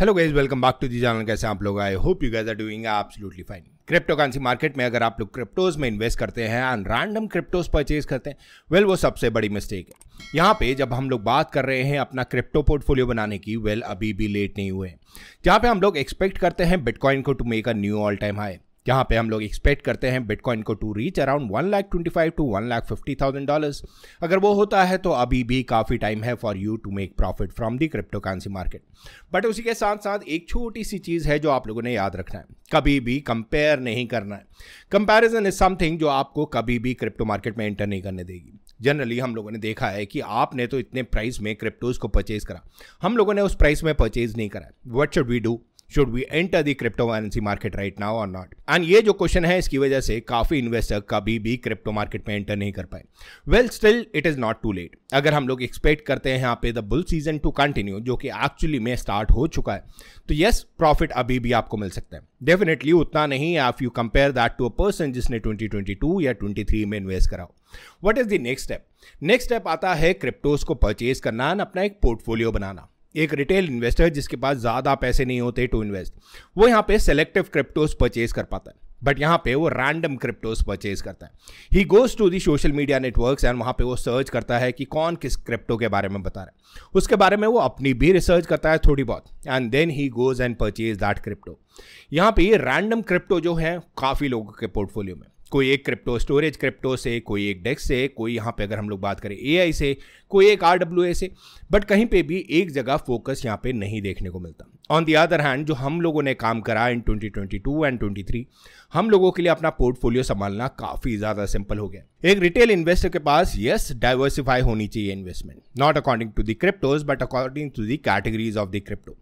hello guys welcome back to the channel कैसे आप लोग आए hope you guys are doing absolutely fine crypto market में अगर आप लोग क्रिप्टोज में इन्वेस्ट करते हैं एंड रैंडम क्रिप्टोज परचेज करते हैं वेल well, वो सबसे बड़ी मिस्टेक है यहाँ पे जब हम लोग बात कर रहे हैं अपना क्रिप्टो पोर्टफोलियो बनाने की वेल well, अभी भी लेट नहीं हुए जहाँ पे हम लोग एक्सपेक्ट करते हैं बिटकॉइन को to make a new all time high जहां पे हम लोग एक्सपेक्ट करते हैं बिटकॉइन को to reach around one lakh twenty five to one lakh fifty thousand dollars अगर वो होता है तो अभी भी काफ़ी टाइम है for you to make profit from the crypto currency market but उसी के साथ साथ एक छोटी सी चीज़ है जो आप लोगों ने याद रखना है कभी भी कंपेयर नहीं करना है कंपेरिजन इज समथिंग जो आपको कभी भी क्रिप्टो मार्केट में एंटर नहीं करने देगी जनरली हम लोगों ने देखा है कि आपने तो इतने प्राइस में क्रिप्टोज को परचेज करा हम लोगों ने उस प्राइस में परचेज नहीं करा what should we do should we enter the crypto currency market right now और नॉट एंड ये जो क्वेश्चन है इसकी वजह से काफ़ी इन्वेस्टर कभी भी क्रिप्टो मार्केट में एंटर नहीं कर पाए well still it is not too late अगर हम लोग एक्सपेक्ट करते हैं यहाँ पे the bull season to continue जो कि एक्चुअली में स्टार्ट हो चुका है तो येस yes, प्रॉफिट अभी भी आपको मिल सकता है डेफिनेटली उतना नहीं आप you compare that to a person जिसने 2022 या 23 में इन्वेस्ट कराओ what is the next step next step आता है क्रिप्टोज को परचेज करना एंड अपना एक पोर्टफोलियो बनाना एक रिटेल इन्वेस्टर जिसके पास ज़्यादा पैसे नहीं होते टू इन्वेस्ट वो यहाँ पे सेलेक्टिव क्रिप्टोज परचेज कर पाता है बट यहाँ पे वो रैंडम क्रिप्टोज परचेज करता है he goes to the social media network and वहाँ पे वो सर्च करता है कि कौन किस क्रिप्टो के बारे में बता रहा है उसके बारे में वो अपनी भी रिसर्च करता है थोड़ी बहुत and then he goes and purchase that crypto यहाँ पे ये रैंडम क्रिप्टो जो है काफ़ी लोगों के पोर्टफोलियो में कोई एक क्रिप्टो स्टोरेज क्रिप्टो से कोई एक डेस्क से कोई यहाँ पे अगर हम लोग बात करें ए से कोई एक आर से बट कहीं पर भी एक जगह फोकस यहाँ पर नहीं देखने को मिलता ऑन दी अदर हैंड जो हम लोगों ने काम करा इन 2022 एंड 23 हम लोगों के लिए अपना पोर्टफोलियो संभालना काफ़ी ज़्यादा सिंपल हो गया एक रिटेल इन्वेस्टर के पास यस डाइवर्सिफाई होनी चाहिए investment not according to the cryptos but according to the categories of the crypto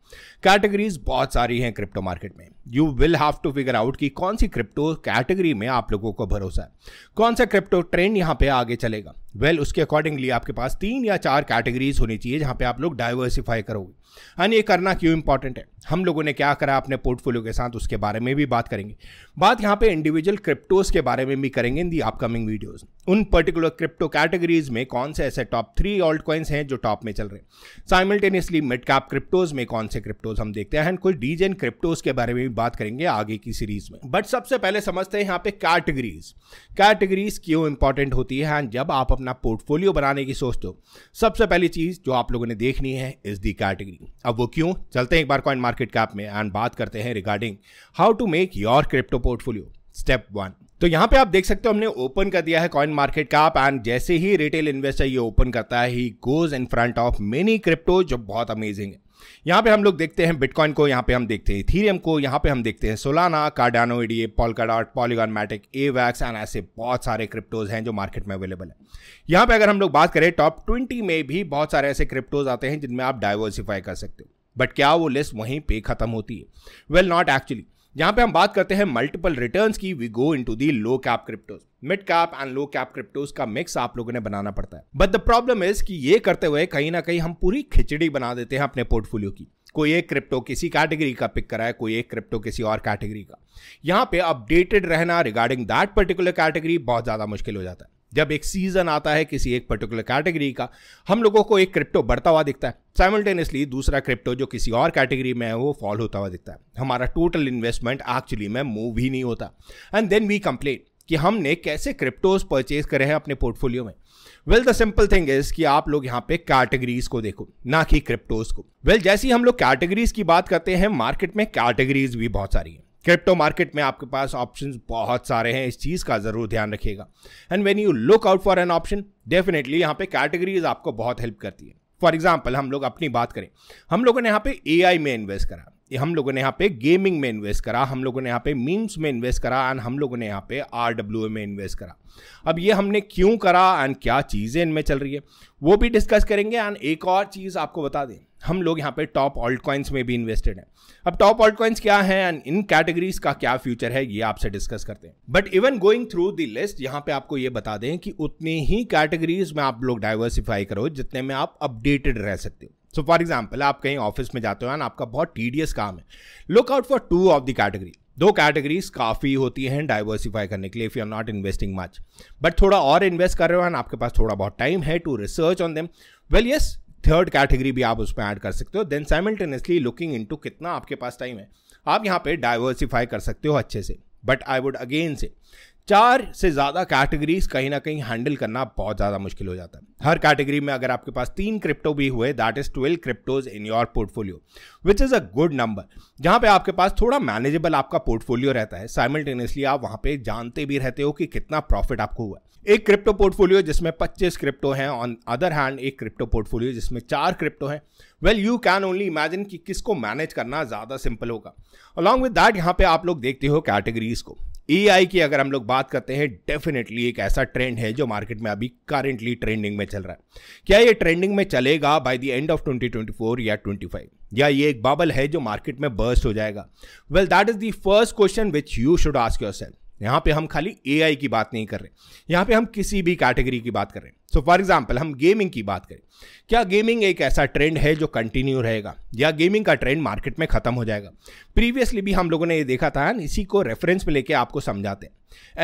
categories बहुत सारी हैं क्रिप्टो मार्केट में you will have to figure out कि कौन सी क्रिप्टो कैटेगरी में आप लोगों को भरोसा है कौन सा क्रिप्टो ट्रेंड यहाँ पे आगे चलेगा वेल well, उसके अकॉर्डिंगली आपके पास तीन या चार कैटेगरीज होनी चाहिए जहाँ पे आप लोग डाइवर्सिफाई करोगे यानी हाँ, ये करना क्यों इंपॉर्टेंट है हम लोगों ने क्या करा अपने पोर्टफोलियो के साथ उसके बारे में भी बात करेंगे बात यहाँ पे इंडिविजुअल क्रिप्टोज के बारे में भी करेंगे इन दी अपकमिंग वीडियोस उन पर्टिकुलर क्रिप्टो कैटेगरीज में कौन से ऐसे टॉप थ्री ऑल्ट कॉइन्स हैं जो टॉप में चल रहे हैं साइमल्टेनियसली मिड कैप क्रिप्टोज में कौन से क्रिप्टोज हम देखते हैं कुछ कुछ डीजेन क्रिप्टोज के बारे में भी बात करेंगे आगे की सीरीज में बट सबसे पहले समझते हैं यहाँ पे कैटेगरीज कैटेगरीज क्यों इंपॉर्टेंट होती है एंड जब आप अपना पोर्टफोलियो बनाने की सोचते हो सबसे पहली चीज जो आप लोगों ने देखनी है इज दी कैटेगरी अब वो क्यों चलते हैं एक बार कॉइन मार्केट मार्केट कैप में एंड बात करते हैं regarding how to make your crypto portfolio step one तो यहाँ पे आप देख सकते हो हमने ओपन कर दिया है कॉइन मार्केट कैप एंड जैसे ही रिटेल इन्वेस्टर ये ओपन करता है he goes in front of many crypto जो बहुत अमेजिंग है यहाँ पे हम लोग देखते हैं बिटकॉइन को यहाँ पे हम देखते हैं थीरियम को यहाँ पे हम देखते हैं Solana Cardano ADA Polkadot Polygon Matic AVAX and ऐसे बहुत सारे क्रिप्टोज हैं जो मार्केट में अवेलेबल है यहाँ पे अगर हम लोग बात करें टॉप ट्वेंटी में भी बहुत सारे ऐसे क्रिप्टोज आते हैं जिनमें आप डाइवर्सिफाई कर सकते हो बट क्या वो लिस्ट वहीं पे खत्म होती है वेल नॉट एक्चुअली जहां पे हम बात करते हैं मल्टीपल रिटर्न्स की we go into the low cap cryptos mid cap and low cap cryptos का मिक्स आप लोगों ने बनाना पड़ता है बट द प्रॉब्लम इज कि ये करते हुए कहीं ना कहीं हम पूरी खिचड़ी बना देते हैं अपने पोर्टफोलियो की कोई एक क्रिप्टो किसी कैटेगरी का पिक करा है कोई एक क्रिप्टो किसी और कैटेगरी का यहाँ पे अपडेटेड रहना रिगार्डिंग दैट पर्टिकुलर कैटेगरी बहुत ज़्यादा मुश्किल हो जाता है जब एक सीजन आता है किसी एक पर्टिकुलर कैटेगरी का हम लोगों को एक क्रिप्टो बढ़ता हुआ दिखता है साइमल्टेनियसली दूसरा क्रिप्टो जो किसी और कैटेगरी में है वो फॉल होता हुआ दिखता है हमारा टोटल इन्वेस्टमेंट एक्चुअली में मूव ही नहीं होता एंड देन वी कंप्लेन कि हमने कैसे क्रिप्टोज परचेज करे हैं अपने पोर्टफोलियो में well the simple thing is कि आप लोग यहाँ पे कैटेगरीज को देखो ना कि क्रिप्टोज को वेल well, जैसी हम लोग कैटेगरीज की बात करते हैं मार्केट में कैटेगरीज भी बहुत सारी है क्रिप्टो मार्केट में आपके पास ऑप्शन बहुत सारे हैं इस चीज़ का ज़रूर ध्यान रखिएगा and when you look out for an option definitely यहाँ पे कैटेगरीज आपको बहुत हेल्प करती है फॉर एग्जाम्पल हम लोग अपनी बात करें हम लोगों ने यहाँ पे ए में इन्वेस्ट करा हम लोगों ने यहाँ पे गेमिंग में इन्वेस्ट करा हम लोगों ने यहाँ पे मीम्स में इन्वेस्ट करा एंड हम लोगों ने यहाँ पे आर में इन्वेस्ट करा अब ये हमने क्यों करा एंड क्या चीज़ें इनमें चल रही है वो भी डिस्कस करेंगे एंड एक और चीज़ आपको बता दें हम लोग यहाँ पे टॉप ऑल्ट कॉइन्स में भी इन्वेस्टेड हैं अब टॉप ऑल्ट कॉइन्स क्या हैं एंड इन कैटेगरीज का क्या फ्यूचर है ये आपसे डिस्कस करते हैं but even going through the list यहाँ पे आपको ये बता दें कि उतनी ही कैटेगरीज में आप लोग डाइवर्सिफाई करो जितने में आप अपडेटेड रह सकते हो सो फॉर एग्जाम्पल आप कहीं ऑफिस में जाते हो ना आपका बहुत टीडियस काम है look out for two of the category दो कैटेगरीज काफ़ी होती हैं डाइवर्सिफाई करने के लिए if you are not investing much but थोड़ा और इन्वेस्ट कर रहे हो ना आपके पास थोड़ा बहुत टाइम है to research on them well yes third category भी आप उसमें ऐड कर सकते हो then simultaneously looking into कितना आपके पास टाइम है आप यहाँ पे डाइवर्सिफाई कर सकते हो अच्छे से बट आई वुड अगेन से चार से ज़्यादा कैटेगरीज कहीं ना कहीं हैंडल करना बहुत ज़्यादा मुश्किल हो जाता है हर कैटेगरी में अगर आपके पास तीन क्रिप्टो भी हुए that is twelve cryptos in your portfolio which is a good number जहाँ पे आपके पास थोड़ा मैनेजेबल आपका पोर्टफोलियो रहता है साइमल्टेनियसली आप वहाँ पे जानते भी रहते हो कि कितना प्रॉफिट आपको हुआ है एक क्रिप्टो पोर्टफोलियो जिसमें 25 क्रिप्टो हैं ऑन अदर हैंड एक क्रिप्टो पोर्टफोलियो जिसमें चार क्रिप्टो हैं well you can only imagine कि किसको मैनेज करना ज़्यादा सिंपल होगा अलॉन्ग विद दैट यहाँ पे आप लोग देखते हो कैटेगरीज को एआई की अगर हम लोग बात करते हैं डेफिनेटली एक ऐसा ट्रेंड है जो मार्केट में अभी करेंटली ट्रेंडिंग में चल रहा है क्या ये ट्रेंडिंग में चलेगा बाय द एंड ऑफ 2024 या 25 या ये एक बबल है जो मार्केट में बर्स्ट हो जाएगा well that is the first question which you should ask yourself यहाँ पे हम खाली ए की बात नहीं कर रहे यहाँ पे हम किसी भी कैटेगरी की बात कर रहे हैं सो फॉर एग्जाम्पल हम गेमिंग की बात करें क्या गेमिंग एक ऐसा ट्रेंड है जो कंटिन्यू रहेगा या गेमिंग का ट्रेंड मार्केट में खत्म हो जाएगा प्रीवियसली भी हम लोगों ने ये देखा था इसी को रेफरेंस में लेके आपको समझाते हैं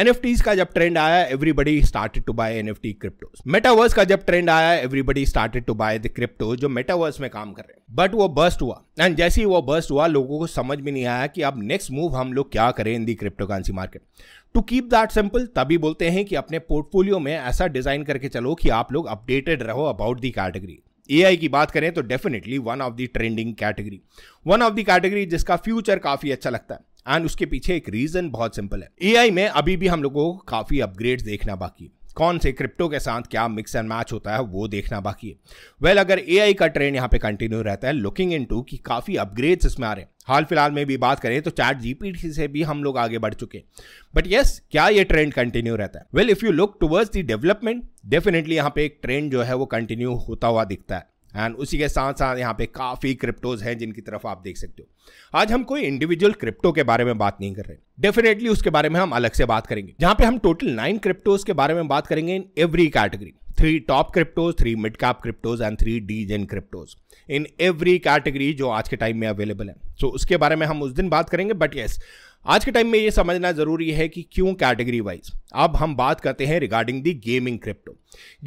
एन का जब ट्रेंड आया everybody started to buy N F T crypto metaverse का जब ट्रेंड आया everybody started to buy the crypto जो मेटावर्स में काम कर रहे हैं बट वो बस्ट हुआ एंड जैसे ही वो बस्ट हुआ लोगों को समझ में नहीं आया कि अब नेक्स्ट मूव हम लोग क्या करें in the crypto currency market to keep that simple तभी बोलते हैं कि अपने पोर्टफोलियो में ऐसा डिजाइन करके चलो कि आप लोग अपडेटेड रहो अबाउट दी कैटेगरी एआई की बात करें तो definitely one of the trending category one of the category जिसका फ्यूचर काफी अच्छा लगता है एंड उसके पीछे एक रीजन बहुत सिंपल है ए में अभी भी हम लोगों को काफ़ी अपग्रेड देखना बाकी है कौन से क्रिप्टो के साथ क्या मिक्स एंड मैच होता है वो देखना बाकी है वेल well, अगर ए का ट्रेंड यहाँ पे कंटिन्यू रहता है लुकिंग इन कि काफ़ी अपग्रेड्स इसमें आ रहे हैं हाल फिलहाल में भी बात करें तो चैट जीपीटी से भी हम लोग आगे बढ़ चुके हैं बट यस क्या ये ट्रेंड कंटिन्यू रहता है well if you look towards the development definitely यहाँ पे एक ट्रेंड जो है वो कंटिन्यू होता हुआ दिखता है एंड उसी के साथ साथ यहाँ पे काफ़ी क्रिप्टोज हैं जिनकी तरफ आप देख सकते हो आज हम कोई इंडिविजुअल क्रिप्टो के बारे में बात नहीं कर रहे डेफिनेटली उसके बारे में हम अलग से बात करेंगे जहाँ पे हम टोटल नाइन क्रिप्टोज के बारे में बात करेंगे in every category three top cryptos three mid cap cryptos and three degen cryptos in every category जो आज के टाइम में अवेलेबल है सो so, उसके बारे में हम उस दिन बात करेंगे बट येस yes, आज के टाइम में ये समझना ज़रूरी है कि क्यों कैटेगरी वाइज अब हम बात करते हैं regarding the gaming crypto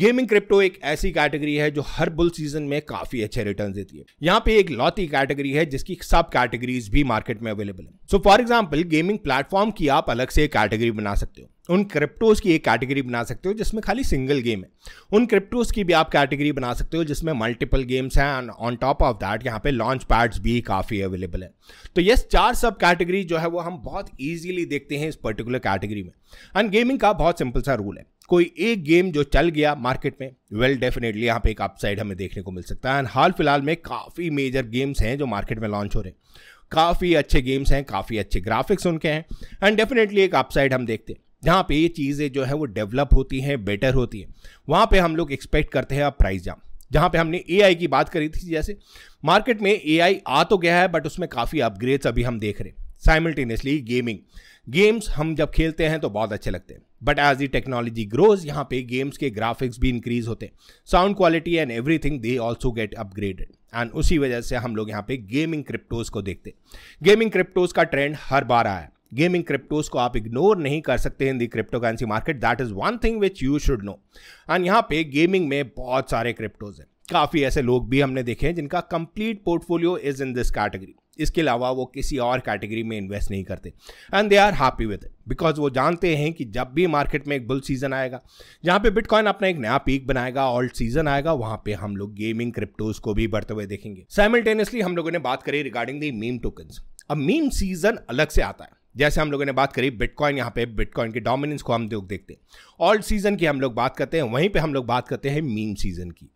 gaming crypto एक ऐसी कैटेगरी है जो हर बुल सीजन में काफ़ी अच्छे रिटर्न देती है यहाँ पे एक लौती कैटेगरी है जिसकी सब कैटेगरीज भी मार्केट में अवेलेबल है so for example gaming platform की आप अलग से कैटेगरी बना सकते हो उन क्रिप्टोज की एक कैटेगरी बना सकते हो जिसमें खाली सिंगल गेम है उन क्रिप्टोज की भी आप कैटेगरी बना सकते हो जिसमें मल्टीपल गेम्स हैं and on top of that यहाँ पे लॉन्च पैड्स भी काफ़ी अवेलेबल है तो यस चार सब कैटेगरी जो है वो हम बहुत ईजीली देखते हैं इस पर्टिकुलर कैटेगरी में एंड गेमिंग का बहुत सिंपल सा रूल है कोई एक गेम जो चल गया मार्केट में वेल डेफिनेटली यहाँ पे एक अपसाइड हमें देखने को मिल सकता है एंड हाल फिलहाल में काफ़ी मेजर गेम्स हैं जो मार्केट में लॉन्च हो रहे हैं काफ़ी अच्छे गेम्स हैं काफ़ी अच्छे ग्राफिक्स उनके हैं एंड डेफिनेटली एक अपसाइड हम देखते हैं जहाँ पे ये चीज़ें जो है वो डेवलप होती हैं बेटर होती हैं वहाँ पे हम लोग एक्सपेक्ट करते हैं अब प्राइस जाम जहाँ पे हमने एआई की बात करी थी जैसे मार्केट में एआई आ तो गया है बट उसमें काफ़ी अपग्रेड्स अभी हम देख रहे हैं साइमल्टेनियसली गेमिंग गेम्स हम जब खेलते हैं तो बहुत अच्छे लगते हैं but as the technology grows यहाँ पे गेम्स के ग्राफिक्स भी इंक्रीज होते हैं sound quality and everything they also get upgraded and उसी वजह से हम लोग यहाँ पे गेमिंग क्रिप्टोज को देखते हैं गेमिंग क्रिप्टोज का ट्रेंड हर बार आया है गेमिंग क्रिप्टोज को आप इग्नोर नहीं कर सकते हैं the crypto currency market that is one thing which you should know and यहाँ पे गेमिंग में बहुत सारे क्रिप्टोज हैं काफ़ी ऐसे लोग भी हमने देखे हैं जिनका complete portfolio is in this category इसके अलावा वो किसी और कैटेगरी में इन्वेस्ट नहीं करते and they are happy with it because वो जानते हैं कि जब भी मार्केट में एक बुल सीजन आएगा जहाँ पे बिटकॉइन अपना एक नया पीक बनाएगा ऑल्ड सीजन आएगा वहाँ पे हम लोग गेमिंग क्रिप्टोज को भी बढ़ते हुए देखेंगे साइमल्टेनियसली हम लोगों ने बात करी रिगार्डिंग दी मीम टोकन्स अब मीम सीजन अलग से आता है जैसे हम लोगों ने बात करी बिटकॉइन यहाँ पे बिटकॉइन के डोमिनेंस को हम लोग देखते हैं ऑल सीजन की हम लोग बात करते हैं वहीं पे हम लोग बात करते हैं मीम सीजन की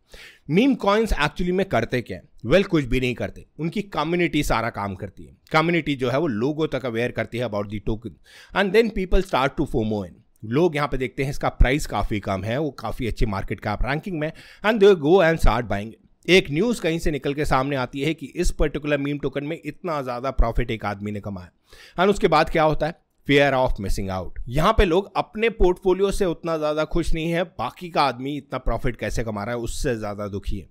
मीम कॉइन्स एक्चुअली में करते क्या है वेल well, कुछ भी नहीं करते उनकी कम्युनिटी सारा काम करती है कम्युनिटी जो है वो लोगों तक अवेयर करती है about the token and then people start to FOMO in लोग यहाँ पे देखते हैं इसका प्राइस काफ़ी कम है वो काफ़ी अच्छी मार्केट का रैंकिंग में and they go and start buying एक न्यूज़ कहीं से निकल के सामने आती है कि इस पर्टिकुलर मीम टोकन में इतना ज़्यादा प्रॉफिट एक आदमी ने कमाया हाँ, उसके बाद क्या होता है फेयर ऑफ मिसिंग आउट यहाँ पे लोग अपने पोर्टफोलियो से उतना ज्यादा खुश नहीं है बाकी का आदमी इतना प्रॉफिट कैसे कमा रहा है उससे ज्यादा दुखी है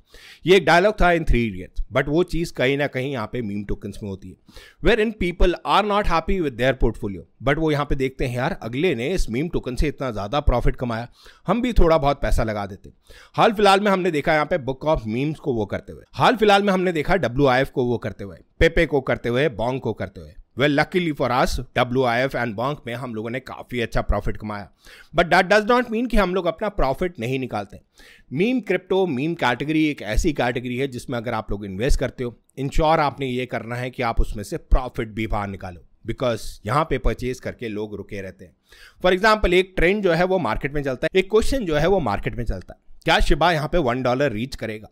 ये एक डायलॉग था इन थ्री इडियट्स बट वो चीज कहीं ना कहीं यहाँ पे मीम टोकन्स में होती है wherein people are not happy with their portfolio but वो यहाँ पे देखते हैं यार अगले ने इस मीम टोकन से इतना ज्यादा प्रॉफिट कमाया हम भी थोड़ा बहुत पैसा लगा देते हाल फिलहाल में हमने देखा यहाँ पे बुक ऑफ मीम्स को वो करते हुए हाल फिलहाल में हमने देखा डब्ल्यू को वो करते हुए पेपे को करते हुए बॉन्ग को करते हुए well luckily for us W I F and bank में हम लोगों ने काफ़ी अच्छा प्रॉफिट कमाया but that does not mean कि हम लोग अपना प्रॉफिट नहीं निकालते मीम क्रिप्टो मीम कैटेगरी एक ऐसी कैटेगरी है जिसमें अगर आप लोग इन्वेस्ट करते हो इंश्योर आपने ये करना है कि आप उसमें से प्रॉफिट भी बाहर निकालो बिकॉज यहाँ पे परचेज करके लोग रुके रहते हैं फॉर एग्जाम्पल एक ट्रेंड जो है वो मार्केट में चलता है एक क्वेश्चन जो है वो मार्केट में चलता है क्या शिबा यहाँ पे वन डॉलर रीच करेगा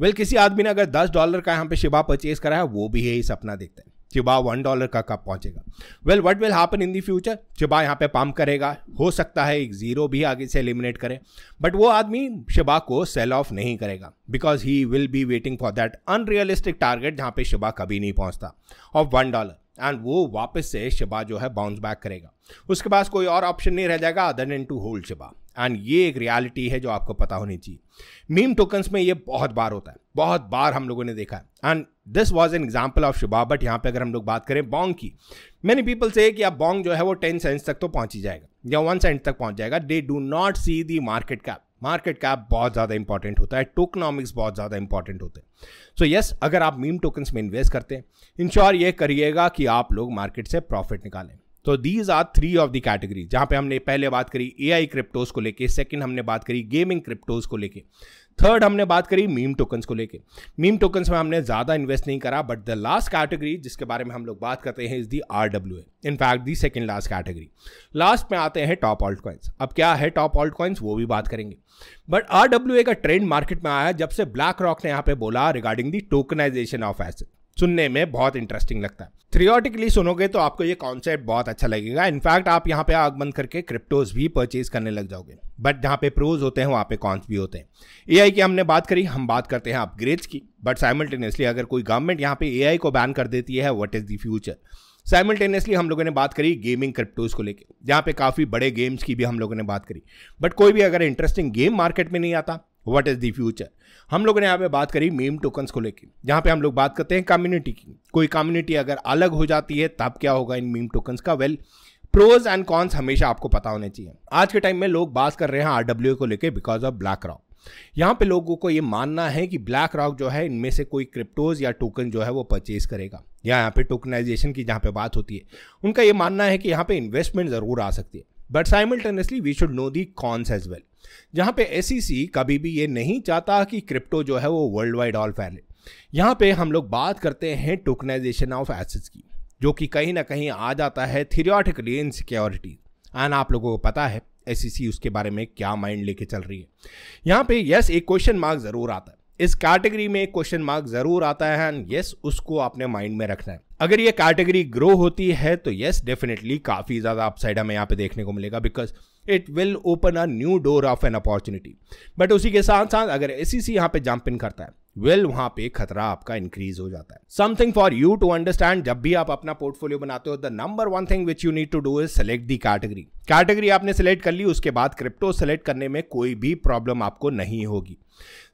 वेल well, किसी आदमी ने अगर दस डॉलर का यहाँ पे शिबा परचेज करा है वो भी यही सपना देखते हैं चिबा वन डॉलर का कब पहुंचेगा well what will happen in the future Shiba यहाँ पे पम्प करेगा हो सकता है एक जीरो भी आगे से एलिमिनेट करे बट वो आदमी शिबा को सेल ऑफ नहीं करेगा because he will be waiting for that unrealistic target जहाँ पे शिबा कभी नहीं पहुँचता ऑफ वन डॉलर एंड वो वापस से शिबा जो है बाउंस बैक करेगा उसके पास कोई और ऑप्शन नहीं रह जाएगा other than to hold Shiba and ये एक रियलिटी है जो आपको पता होनी चाहिए मीम टोकन्स में ये बहुत बार होता है बहुत बार हम लोगों ने देखा है and this was an example of Shiba but यहाँ पे अगर हम लोग बात करें बॉन्ग की मैनी पीपल से कि आप बॉन्ग जो है वो टेन सेंट्स तक तो पहुँच ही जाएगा या वन सेंट तक पहुँच जाएगा they do not see the market cap market cap बहुत ज़्यादा इंपॉर्टेंट होता है टोकनॉमिक्स बहुत ज़्यादा इंपॉर्टेंट होते हैं सो so यस yes, अगर आप मीम टोकन्स में इन्वेस्ट करते हैं इंश्योर ये करिएगा कि आप लोग मार्केट से प्रॉफिट निकालें तो these are three of the category जहां पे हमने पहले बात करी ए आई क्रिप्टोज को लेके सेकंड हमने बात करी गेमिंग क्रिप्टोज को लेके थर्ड हमने बात करी मीम टोकन्स को लेके मीम टोकन्स में हमने ज़्यादा इन्वेस्ट नहीं करा बट द लास्ट कैटेगरी जिसके बारे में हम लोग बात करते हैं is the R W A in fact the second last category last में आते हैं टॉप ऑल्ट कॉइन्स अब क्या है टॉप ऑल्ट कॉइन्स वो भी बात करेंगे बट आर डब्ल्यू ए का ट्रेंड मार्केट में आया जब से ब्लैक रॉक ने यहाँ पे बोला regarding the tokenization of asset सुनने में बहुत इंटरेस्टिंग लगता है थ्रियोटिकली सुनोगे तो आपको ये कॉन्सेप्ट बहुत अच्छा लगेगा इनफैक्ट आप यहाँ पे आग बंद करके क्रिप्टोज भी परचेज करने लग जाओगे बट जहाँ पे प्रोज होते हैं वहाँ पे कॉन्स भी होते हैं ए की हमने बात करी हम बात करते हैं अपग्रेड्स की बट साइमल्टेनियसली अगर कोई गवर्नमेंट यहाँ पे ए को बैन कर देती है what is the future simultaneously हम लोगों ने बात करी गेमिंग क्रिप्टोज को लेकर जहाँ पे काफ़ी बड़े गेम्स की भी हम लोगों ने बात करी बट कोई भी अगर इंटरेस्टिंग गेम मार्केट में नहीं आता व्हाट इज़ द फ्यूचर हम लोगों ने यहाँ पे बात करी मीम टोकन्स को लेकर जहाँ पे हम लोग बात करते हैं कम्युनिटी की कोई कम्युनिटी अगर अलग हो जाती है तब क्या होगा इन मीम टोकन्स का वेल प्रोज एंड कॉन्स हमेशा आपको पता होने चाहिए आज के टाइम में लोग बात कर रहे हैं आर को लेकर बिकॉज ऑफ ब्लैक रॉक यहाँ पे लोगों को ये मानना है कि ब्लैक रॉक जो है इनमें से कोई क्रिप्टोज या टोकन जो है वो परचेज करेगा या यहाँ पे टोकनाइजेशन की जहाँ पे बात होती है उनका ये मानना है कि यहाँ पे इन्वेस्टमेंट ज़रूर आ सकती है but simultaneously we should know the cons as well जहां पे एस e कभी भी ये नहीं चाहता कि क्रिप्टो जो है वो वर्ल्ड वाइड ऑल फैले यहाँ पे हम लोग बात करते हैं टोकनाइजेशन ऑफ एसेट्स की जो कि कहीं ना कहीं आ जाता है इन सिक्योरिटी एंड आप लोगों को पता है एस e उसके बारे में क्या माइंड लेके चल रही है यहाँ पे यस एक क्वेश्चन मार्क ज़रूर आता है इस कैटेगरी में क्वेश्चन मार्क जरूर आता है एंड यस उसको आपने माइंड में रखना है अगर ये कैटेगरी ग्रो होती है तो यस डेफिनेटली काफ़ी ज़्यादा अपसाइड हमें यहाँ पे देखने को मिलेगा because it will open a new door of an opportunity but उसी के साथ साथ अगर एस सी e यहाँ पे जंप इन करता है वेल वहां पे खतरा आपका इंक्रीज हो जाता है something for you to understand जब भी आप अपना पोर्टफोलियो बनाते हो the number one thing which you need to do is select the category category आपने सेलेक्ट कर ली उसके बाद क्रिप्टो सेलेक्ट करने में कोई भी प्रॉब्लम आपको नहीं होगी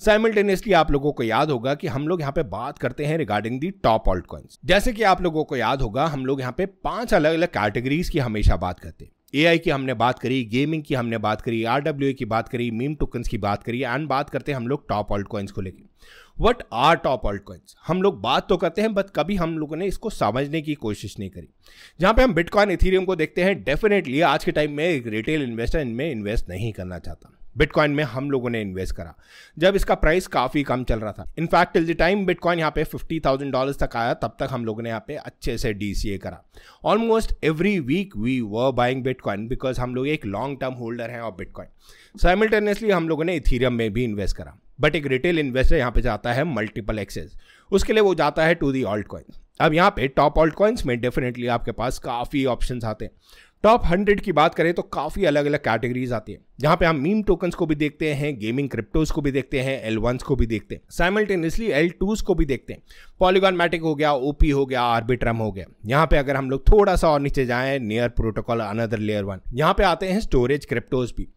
साइमल्टेनियसली आप लोगों को याद होगा कि हम लोग यहाँ पे बात करते हैं regarding the top altcoins जैसे कि आप लोगों को याद होगा हम लोग यहाँ पे पांच अलग अलग कैटेगरीज की हमेशा बात करते हैं आई की हमने बात करी गेमिंग की हमने बात करी ए की बात करी मीम टोकन्स की बात करी एंड बात करते हैं हम लोग टॉप ऑल्ट कॉइन्स को लेकर what are top altcoins हम लोग बात तो करते हैं बट कभी हम लोगों ने इसको समझने की कोशिश नहीं करी जहाँ पे हम बिटकॉइन इथीरियम को देखते हैं डेफिनेटली आज के टाइम में एक रिटेल इन्वेस्टर इनमें इन्वेस्ट नहीं करना चाहता बिटकॉइन में हम लोगों ने इन्वेस्ट करा जब इसका प्राइस काफ़ी कम चल रहा था in fact till the time Bitcoin यहाँ पे फिफ्टी थाउजेंड डॉलर्स तक आया तब तक हम लोगों ने यहाँ पे अच्छे से डी करा almost every week we were buying Bitcoin because हम लोग एक लॉन्ग टर्म होल्डर हैं ऑफ बिटकॉइन साइमल्टेनियसली हम लोगों ने इथीरियम में भी इन्वेस्ट करा बट एक रिटेल इन्वेस्टर यहाँ पे जाता है मल्टीपल एक्सेस उसके लिए वो जाता है टू दी ऑल्ट कॉइन अब यहाँ पे टॉप ऑल्ट कॉइन्स में डेफिनेटली आपके पास काफ़ी ऑप्शन आते हैं टॉप हंड्रेड की बात करें तो काफ़ी अलग अलग कैटेगरीज आती है जहां पे हम मीम टोकन्स को भी देखते हैं गेमिंग क्रिप्टोज को भी देखते हैं एल वंस को भी देखते हैं साइमल्टेनियसली एल टूज को भी देखते हैं पॉलीगॉन मैटिक हो गया ओपी हो गया आर्बिट्रम हो गया यहाँ पे अगर हम लोग थोड़ा सा और नीचे जाए Near protocol another layer one यहाँ पे आते हैं स्टोरेज क्रिप्टोज भी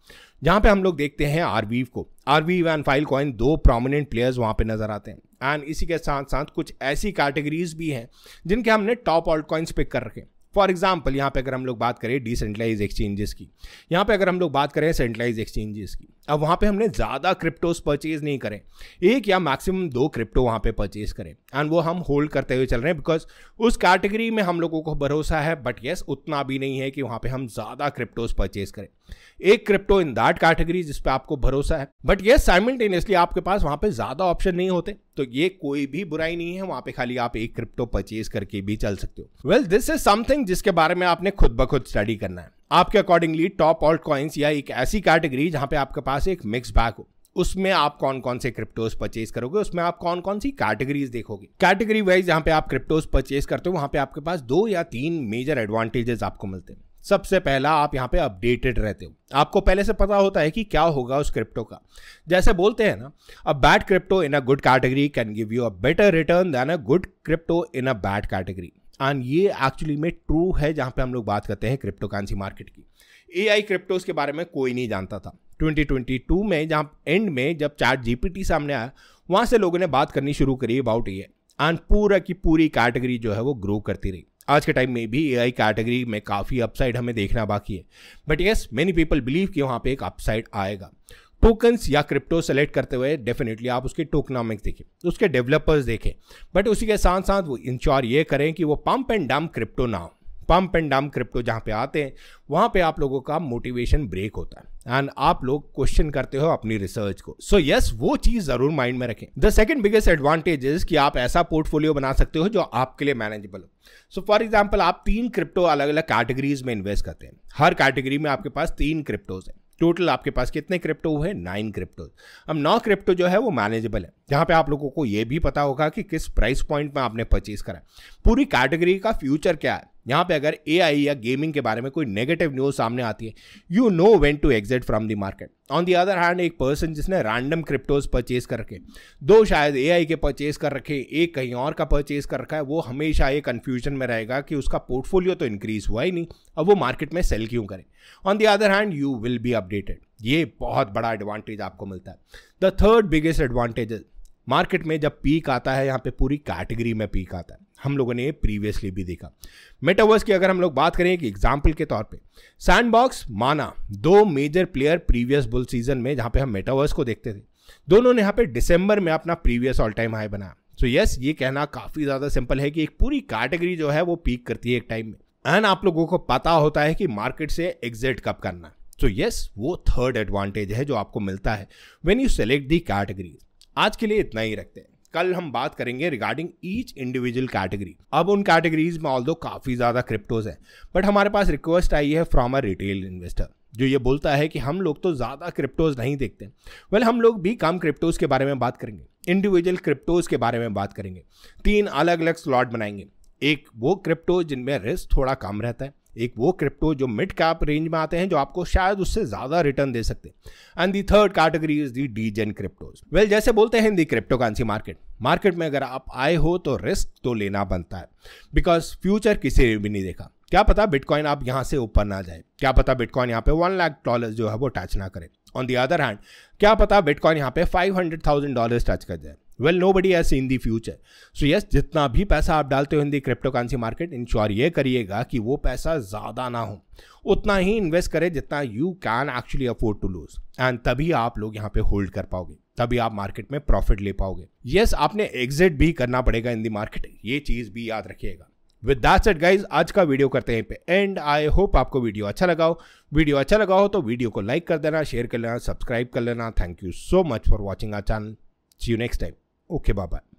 जहाँ पे हम लोग देखते हैं आरवीव को आरवीव एंड फाइल कॉइन दो प्रोमिनेंट प्लेयर्स वहाँ पे नजर आते हैं एंड इसी के साथ साथ कुछ ऐसी कैटेगरीज भी हैं जिनके हमने टॉप ऑल्ट कॉइन्स पिक कर रखे फॉर एग्जाम्पल यहाँ पे अगर हम लोग बात करें डिसेंट्रलाइज एक्सचेंजेस की यहाँ पे अगर हम लोग बात करें सेंट्रलाइज एक्सचेंजेस की अब वहाँ पे हमने ज़्यादा क्रिप्टोस परचेज नहीं करें एक या मैक्सिमम दो क्रिप्टो वहाँ पे परचेज करें एंड वो हम होल्ड करते हुए चल रहे हैं बिकॉज उस कैटेगरी में हम लोगों को भरोसा है बट येस yes, उतना भी नहीं है कि वहाँ पे हम ज़्यादा क्रिप्टोज परचेज करें एक क्रिप्टो इन दैट कैटेगरी जिस पे आपको भरोसा है बट येस साइमल्टेनियसली आपके पास वहाँ पे ज़्यादा ऑप्शन नहीं होते तो ये कोई भी बुराई नहीं है वहां पे खाली आप एक क्रिप्टो परचेज करके भी चल सकते हो वेल दिस इज समथिंग जिसके बारे में आपने खुद ब खुद स्टडी करना है आपके अकॉर्डिंगली टॉप ऑल्ट कॉइन्स या एक ऐसी कैटेगरी जहां पे आपके पास एक मिक्स बैग हो उसमें आप कौन कौन से क्रिप्टोज परचेज करोगे उसमें आप कौन कौन सी कैटेगरीज देखोगे कैटेगरी वाइज जहां पे आप क्रिप्टोज परचेज करते हो वहां पे आपके पास दो या तीन मेजर एडवांटेजेस आपको मिलते हैं सबसे पहला आप यहाँ पे अपडेटेड रहते हो आपको पहले से पता होता है कि क्या होगा उस क्रिप्टो का जैसे बोलते हैं ना a bad crypto in a good category can give you a better return than a good crypto in a bad category and ये एक्चुअली में ट्रू है जहाँ पे हम लोग बात करते हैं क्रिप्टो करेंसी मार्केट की ए आई क्रिप्टोज के बारे में कोई नहीं जानता था 2022 में जहाँ एंड में जब पी टी सामने आया वहाँ से लोगों ने बात करनी शुरू करी अबाउट ए एंड पूरा की पूरी कैटेगरी जो है वो ग्रो करती रही आज के टाइम में भी ए आई कैटेगरी में काफ़ी अपसाइड हमें देखना बाकी है but yes many people believe कि वहाँ पे एक अपसाइड आएगा टोकन्स या क्रिप्टो सेलेक्ट करते हुए डेफिनेटली आप उसके टोकनॉमिक देखें उसके डेवलपर्स देखें बट उसी के साथ साथ वो इंश्योर ये करें कि वो पंप एंड डम्प क्रिप्टो ना हो पम्प एंड डम क्रिप्टो जहाँ पे आते हैं वहाँ पे आप लोगों का मोटिवेशन ब्रेक होता है एंड आप लोग क्वेश्चन करते हो अपनी रिसर्च को सो so यस yes, वो चीज जरूर माइंड में रखें the second biggest advantage is कि आप ऐसा पोर्टफोलियो बना सकते हो जो आपके लिए मैनेजेबल हो सो फॉर एग्जाम्पल आप तीन क्रिप्टो अलग अलग कैटेगरीज में इन्वेस्ट करते हैं हर कैटेगरी में आपके पास तीन क्रिप्टोज हैं टोटल आपके पास कितने क्रिप्टो हुए नाइन क्रिप्टो अब नौ क्रिप्टो जो है वो मैनेजेबल है जहाँ पे आप लोगों को ये भी पता होगा कि किस प्राइस पॉइंट में आपने परचेज करा पूरी कैटेगरी का फ्यूचर क्या है यहाँ पे अगर ए या गेमिंग के बारे में कोई नेगेटिव न्यूज़ सामने आती है you know when to exit from the market on the other hand एक पर्सन जिसने रैंडम क्रिप्टोज परचेज कर रखे दो शायद ए के परचेज कर रखे एक कहीं और का परचेज कर रखा है वो हमेशा ये कन्फ्यूजन में रहेगा कि उसका पोर्टफोलियो तो इंक्रीज हुआ ही नहीं अब वो मार्केट में सेल क्यों करें on the other hand you will be updated ये बहुत बड़ा एडवांटेज आपको मिलता है the third biggest advantage market में जब पीक आता है यहाँ पे पूरी कैटेगरी में पीक आता है हम लोगों ने प्रीवियसली भी देखा मेटावर्स की अगर हम लोग बात करें कि एग्जाम्पल के तौर पे सैंडबॉक्स माना दो major player previous bull season में जहाँ पे हम मेटावर्स को देखते थे दोनों ने यहाँ पे दिसंबर में अपना प्रीवियस ऑल टाइम हाई बनाया सो so यस yes, ये कहना काफ़ी ज़्यादा सिंपल है कि एक पूरी कैटेगरी जो है वो पीक करती है एक टाइम में एंड आप लोगों को पता होता है कि मार्केट से एग्जिट कब करना है सो so यस yes, वो थर्ड एडवांटेज है जो आपको मिलता है when you select the categories आज के लिए इतना ही रखते हैं कल हम बात करेंगे रिगार्डिंग ईच इंडिविजुअल कैटेगरी अब उन कैटेगरीज में ऑल दो काफ़ी ज़्यादा क्रिप्टोज हैं बट हमारे पास रिक्वेस्ट आई है फ्रॉम अ रिटेल इन्वेस्टर जो ये बोलता है कि हम लोग तो ज़्यादा क्रिप्टोज नहीं देखते वेल हम लोग भी कम क्रिप्टोज के बारे में बात करेंगे इंडिविजुअल क्रिप्टोज के बारे में बात करेंगे तीन अलग अलग स्लॉट बनाएंगे एक वो क्रिप्टो जिनमें रिस्क थोड़ा कम रहता है एक वो क्रिप्टो जो मिड कैप रेंज में आते हैं जो आपको शायद उससे ज़्यादा रिटर्न दे सकते हैं and the third category is the gen cryptos well जैसे बोलते हैं दी क्रिप्टोकरेंसी मार्केट मार्केट में अगर आप आए हो तो रिस्क तो लेना बनता है बिकॉज फ्यूचर किसी ने भी नहीं देखा क्या पता बिटकॉइन आप यहाँ से ऊपर ना जाए क्या पता बिटकॉइन यहाँ पे वन लाख डॉलर जो है वो टच ना करे ऑन दी अदर हैंड क्या पता बिटकॉइन यहाँ पे five hundred thousand dollar touch कर जाए well nobody is in the future so yes जितना भी पैसा आप डालते हो in the crypto currency market ensure ये करिएगा कि वो पैसा ज़्यादा ना हो उतना ही इन्वेस्ट करें जितना you can actually afford to lose and तभी आप लोग यहाँ पे होल्ड कर पाओगे तभी आप मार्केट में प्रॉफिट ले पाओगे यस yes, आपने एग्जिट भी करना पड़ेगा इन दी मार्केट ये चीज भी याद रखिएगा विद दैट सेट गाइज आज का वीडियो करते हैं पे एंड आई होप आपको वीडियो अच्छा लगा हो वीडियो अच्छा लगा हो तो वीडियो को लाइक कर देना शेयर कर लेना सब्सक्राइब कर लेना thank you so much for watching our channel see you next time okay bye